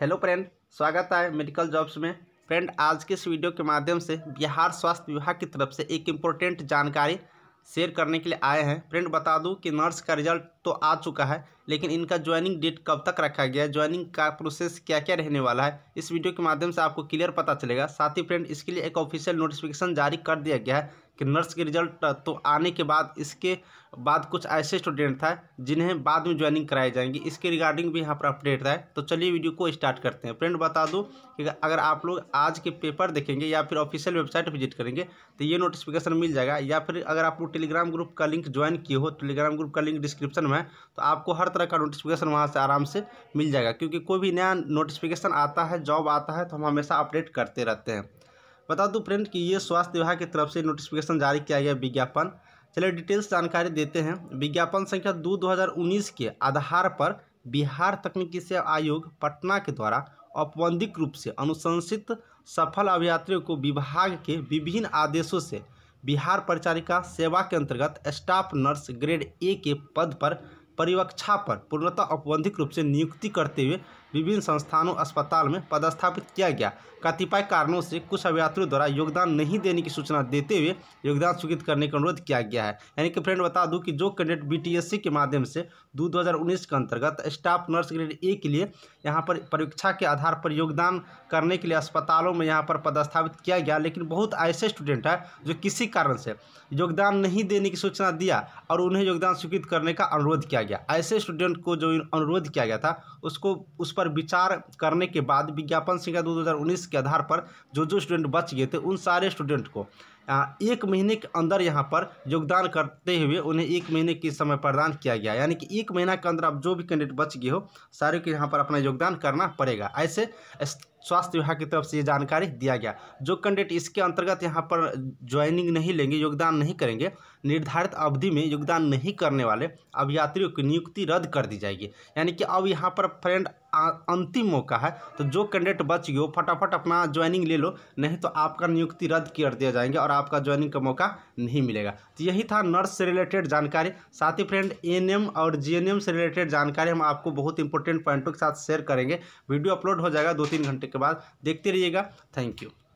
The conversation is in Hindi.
हेलो फ्रेंड स्वागत है मेडिकल जॉब्स में फ्रेंड आज के इस वीडियो के माध्यम से बिहार स्वास्थ्य विभाग की तरफ से एक इम्पोर्टेंट जानकारी शेयर करने के लिए आए हैं फ्रेंड बता दूं कि नर्स का रिजल्ट तो आ चुका है लेकिन इनका ज्वाइनिंग डेट कब तक रखा गया है ज्वाइनिंग का प्रोसेस क्या क्या रहने वाला है इस वीडियो के माध्यम से आपको क्लियर पता चलेगा साथ ही फ्रेंड इसके लिए एक ऑफिशियल नोटिफिकेशन जारी कर दिया गया है कि नर्स के रिजल्ट तो आने के बाद इसके बाद कुछ ऐसे स्टूडेंट था जिन्हें बाद में ज्वाइनिंग कराई जाएंगी इसके रिगार्डिंग भी यहाँ पर अपडेट है तो चलिए वीडियो को स्टार्ट करते हैं फ्रेंड बता दूँ कि अगर आप लोग आज के पेपर देखेंगे या फिर ऑफिशियल वेबसाइट विजिट करेंगे तो ये नोटिफिकेशन मिल जाएगा या फिर अगर आप लोग टेलीग्राम ग्रुप का लिंक ज्वाइन किए हो टेलीग्राम ग्रुप का लिंक डिस्क्रिप्शन में है तो आपको हर तरह का नोटिफिकेशन वहाँ से आराम से मिल जाएगा क्योंकि कोई भी नया नोटिफिकेशन आता है जॉब आता है तो हम हमेशा अपडेट करते रहते हैं बता दूँ फ्रेंड कि ये स्वास्थ्य विभाग की तरफ से नोटिफिकेशन जारी किया गया विज्ञापन चलिए डिटेल्स जानकारी देते हैं विज्ञापन संख्या दो दो के आधार पर बिहार तकनीकी सेवा आयोग पटना के द्वारा औपबंधिक रूप से अनुशंसित सफल अभियात्रियों को विभाग के विभिन्न आदेशों से बिहार परिचारिका सेवा के अंतर्गत स्टाफ नर्स ग्रेड ए के पद पर परिवक्षा पर पूर्णतः औपबंधिक रूप से नियुक्ति करते हुए विभिन्न संस्थानों अस्पताल में पदस्थापित किया गया कतिपय कारणों से कुछ अभ्यार्थियों द्वारा योगदान नहीं देने की सूचना देते हुए योगदान स्वीकृत करने का अनुरोध किया गया है यानी कि फ्रेंड बता दूं कि जो कैंडिडेट बीटीएससी के माध्यम से दो 2019 के अंतर्गत स्टाफ नर्स ग्रेड ए के लिए यहाँ पर परीक्षा के आधार पर योगदान करने के लिए अस्पतालों में यहाँ पर पदस्थापित किया गया लेकिन बहुत ऐसे स्टूडेंट हैं जो किसी कारण से योगदान नहीं देने की सूचना दिया और उन्हें योगदान स्वीकृत करने का अनुरोध किया गया ऐसे स्टूडेंट को जो अनुरोध किया गया था उसको उस पर विचार करने के बाद विज्ञापन संख्या दो के आधार पर जो जो स्टूडेंट बच गए थे उन सारे स्टूडेंट को एक महीने के अंदर यहाँ पर योगदान करते हुए उन्हें एक महीने की समय प्रदान किया गया यानी कि एक महीना के अंदर आप जो भी कैंडिडेट बच गए हो सारे के यहाँ पर अपना योगदान करना पड़ेगा ऐसे स्वास्थ्य विभाग की तरफ से ये जानकारी दिया गया जो कैंडिडेट इसके अंतर्गत यहाँ पर ज्वाइनिंग नहीं लेंगे योगदान नहीं करेंगे निर्धारित अवधि में योगदान नहीं करने वाले अब यात्रियों की नियुक्ति रद्द कर दी जाएगी यानी कि अब यहाँ पर फ्रेंड अंतिम मौका है तो जो कैंडिडेट बच गए हो फटाफट अपना ज्वाइनिंग ले लो नहीं तो आपका नियुक्ति रद्द कर दिया जाएंगे और आपका ज्वाइनिंग का मौका नहीं मिलेगा तो यही था नर्स से रिलेटेड जानकारी साथ ही फ्रेंड एएनएम और जीएनएम से रिलेटेड जानकारी हम आपको बहुत इंपॉर्टेंट पॉइंटों के साथ शेयर करेंगे वीडियो अपलोड हो जाएगा दो तीन घंटे के बाद देखते रहिएगा थैंक यू